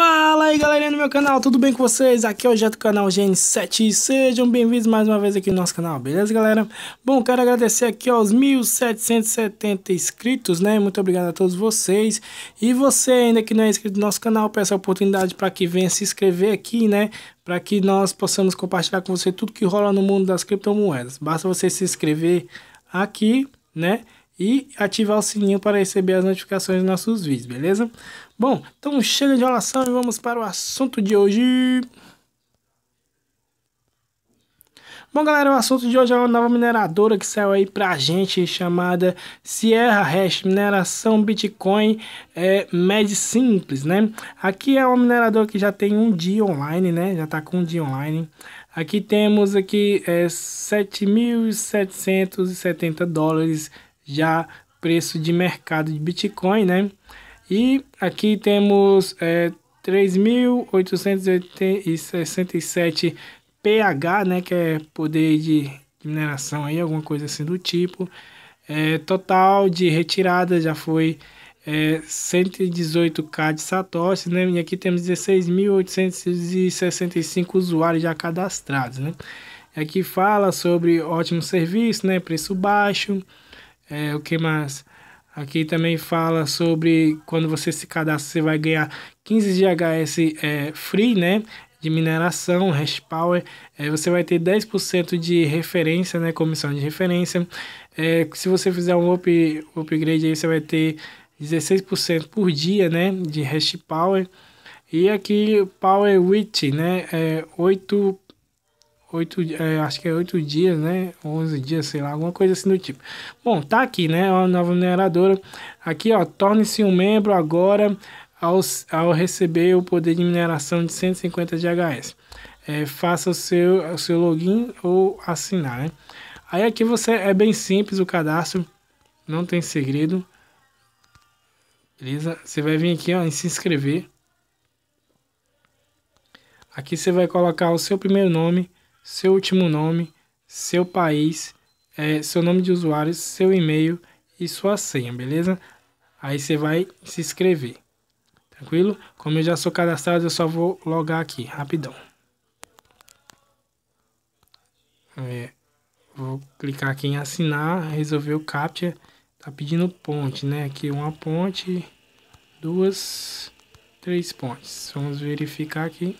Fala aí galerinha do meu canal, tudo bem com vocês? Aqui é o Jeto Canal GN7 e sejam bem-vindos mais uma vez aqui no nosso canal, beleza galera? Bom, quero agradecer aqui aos 1770 inscritos, né? Muito obrigado a todos vocês E você ainda que não é inscrito no nosso canal, peço a oportunidade para que venha se inscrever aqui, né? Para que nós possamos compartilhar com você tudo que rola no mundo das criptomoedas Basta você se inscrever aqui, né? e ativar o sininho para receber as notificações dos nossos vídeos, beleza? Bom, então chega de enrolação e vamos para o assunto de hoje. Bom, galera, o assunto de hoje é uma nova mineradora que saiu aí pra gente, chamada Sierra Hash, mineração Bitcoin é, Med Simples, né? Aqui é uma mineradora que já tem um dia online, né? Já tá com um dia online. Aqui temos aqui é, 7.770 dólares já preço de mercado de Bitcoin, né? E aqui temos é, 3.867 PH, né? Que é poder de mineração aí, alguma coisa assim do tipo. É, total de retirada já foi é, 118k de satoshi, né? E aqui temos 16.865 usuários já cadastrados, né? Aqui fala sobre ótimo serviço, né? Preço baixo, é, o que mais? Aqui também fala sobre quando você se cadastra, você vai ganhar 15 GHS é, free, né? De mineração, hash power. É, você vai ter 10% de referência, né? Comissão de referência. É, se você fizer um up, upgrade aí, você vai ter 16% por dia, né? De hash power. E aqui, Power Witch, né? É 8 oito, é, acho que é oito dias, né? Onze dias, sei lá, alguma coisa assim do tipo. Bom, tá aqui, né? A nova mineradora. Aqui, ó, torne-se um membro agora ao, ao receber o poder de mineração de 150 GHS. É, faça o seu, o seu login ou assinar, né? Aí aqui você é bem simples o cadastro, não tem segredo. Beleza? Você vai vir aqui ó, em se inscrever. Aqui você vai colocar o seu primeiro nome, seu último nome, seu país, é, seu nome de usuário, seu e-mail e sua senha, beleza? Aí você vai se inscrever. Tranquilo? Como eu já sou cadastrado, eu só vou logar aqui, rapidão. É, vou clicar aqui em assinar, resolver o CAPTCHA. Tá pedindo ponte, né? Aqui uma ponte, duas, três pontes. Vamos verificar aqui.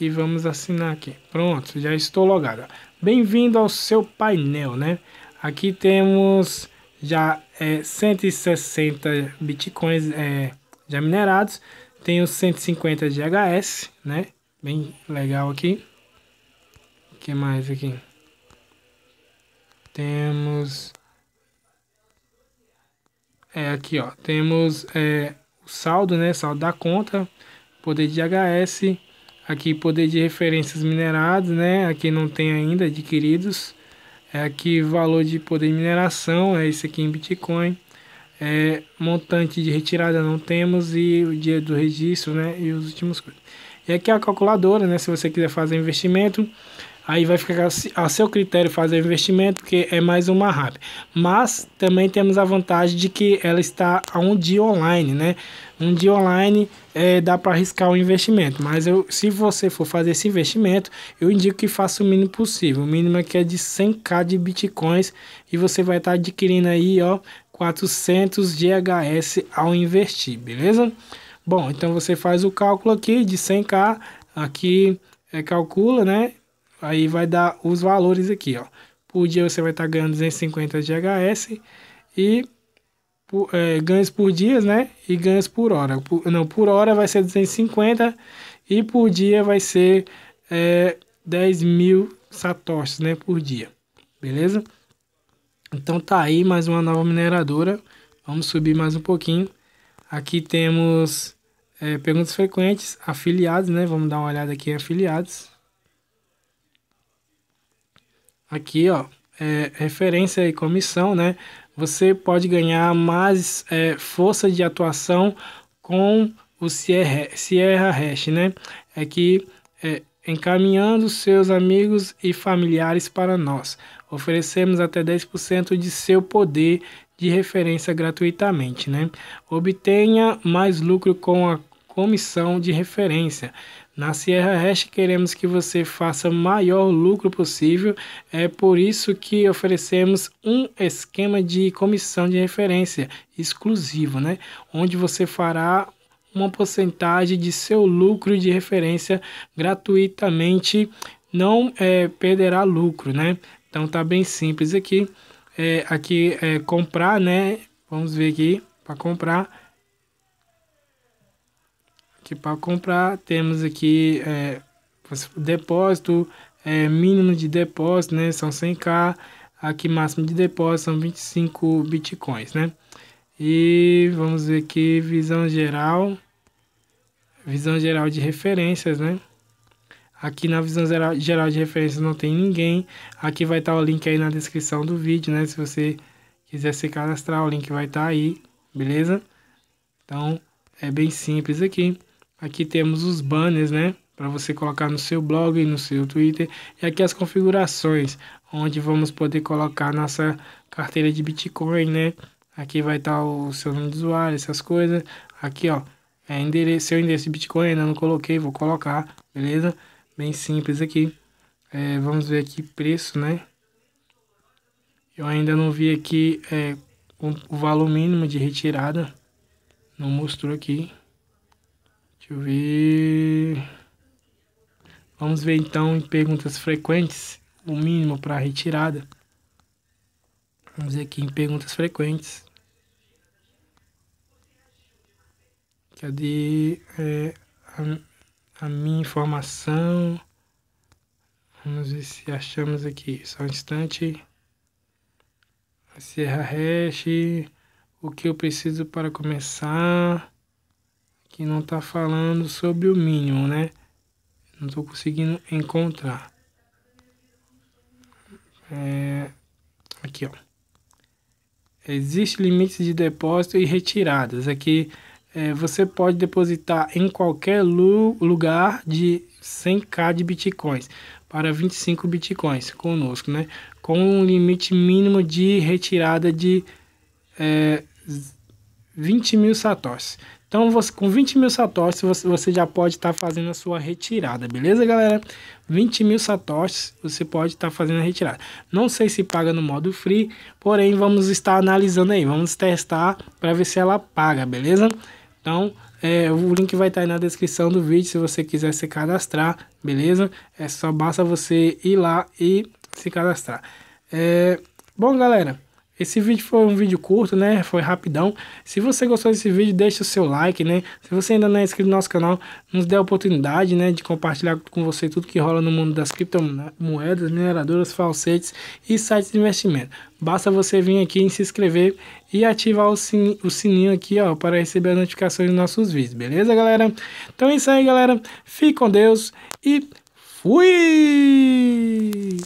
e vamos assinar aqui. Pronto, já estou logado. Bem-vindo ao seu painel, né? Aqui temos já é, 160 bitcoins é, já minerados. Tenho 150 de HS, né? Bem legal aqui. O que mais aqui? Temos... É aqui, ó. Temos é, o saldo, né? Saldo da conta. Poder de HS Aqui poder de referências minerados, né? Aqui não tem ainda adquiridos. É aqui valor de poder de mineração, é esse aqui em Bitcoin. É, montante de retirada não temos e o dia do registro, né? E os últimos coisas. E aqui é a calculadora, né? Se você quiser fazer investimento, aí vai ficar a seu critério fazer investimento, que é mais uma rápida. Mas também temos a vantagem de que ela está a um dia online, né? Um dia online é, dá para arriscar o investimento, mas eu, se você for fazer esse investimento, eu indico que faça o mínimo possível. O mínimo aqui é de 100k de bitcoins e você vai estar tá adquirindo aí, ó, 400 GHS ao investir, beleza? Bom, então você faz o cálculo aqui de 100k, aqui é, calcula, né? Aí vai dar os valores aqui, ó. Por dia você vai estar tá ganhando 250 GHS e por, é, ganhos por dias, né? E ganhos por hora. Por, não, por hora vai ser 250 e por dia vai ser é, 10 mil satoshis, né? Por dia, beleza? Então tá aí mais uma nova mineradora. Vamos subir mais um pouquinho. Aqui temos é, perguntas frequentes, afiliados, né? Vamos dar uma olhada aqui em afiliados. Aqui, ó, é, referência e comissão, né? você pode ganhar mais é, força de atuação com o Sierra, Sierra Hash, né? É que é, encaminhando seus amigos e familiares para nós. Oferecemos até 10% de seu poder de referência gratuitamente, né? Obtenha mais lucro com a comissão de referência. Na Sierra Hash queremos que você faça maior lucro possível, é por isso que oferecemos um esquema de comissão de referência exclusivo, né? onde você fará uma porcentagem de seu lucro de referência gratuitamente, não é, perderá lucro, né? Então tá bem simples aqui, é, aqui é comprar, né? Vamos ver aqui para comprar que para comprar temos aqui é, depósito é, mínimo de depósito, né? São 100k, aqui máximo de depósito são 25 bitcoins, né? E vamos ver aqui visão geral, visão geral de referências, né? Aqui na visão geral de referências não tem ninguém. Aqui vai estar tá o link aí na descrição do vídeo, né? Se você quiser se cadastrar, o link vai estar tá aí, beleza? Então, é bem simples aqui. Aqui temos os banners, né? Para você colocar no seu blog, e no seu Twitter. E aqui as configurações, onde vamos poder colocar nossa carteira de Bitcoin, né? Aqui vai estar tá o seu nome de usuário, essas coisas. Aqui, ó, é endereço, seu endereço de Bitcoin, ainda né? não coloquei, vou colocar, beleza? Bem simples aqui. É, vamos ver aqui preço, né? Eu ainda não vi aqui é, o valor mínimo de retirada. Não mostrou aqui. Deixa eu ver. Vamos ver então em perguntas frequentes o mínimo para retirada. Vamos ver aqui em perguntas frequentes. Cadê é, a, a, minha informação? Vamos ver se achamos aqui. Só um instante. Serra hash. O que eu preciso para começar? que não está falando sobre o mínimo, né? Não estou conseguindo encontrar. É, aqui, ó. Existem limites de depósito e retiradas. Aqui é, você pode depositar em qualquer lu lugar de 100k de bitcoins para 25 bitcoins conosco, né? Com um limite mínimo de retirada de é, 20 mil satoshis. Então, você, com 20 mil satoshis, você, você já pode estar tá fazendo a sua retirada, beleza, galera? 20 mil satoshis, você pode estar tá fazendo a retirada. Não sei se paga no modo free, porém, vamos estar analisando aí. Vamos testar para ver se ela paga, beleza? Então, é, o link vai estar tá aí na descrição do vídeo, se você quiser se cadastrar, beleza? É só basta você ir lá e se cadastrar. É, bom, galera... Esse vídeo foi um vídeo curto, né? Foi rapidão. Se você gostou desse vídeo, deixa o seu like, né? Se você ainda não é inscrito no nosso canal, nos dê a oportunidade, né? De compartilhar com você tudo que rola no mundo das criptomoedas, mineradoras, falsetes e sites de investimento. Basta você vir aqui e se inscrever e ativar o sininho, aqui, ó, para receber as notificações dos nossos vídeos, beleza, galera? Então é isso aí, galera. Fique com Deus e fui!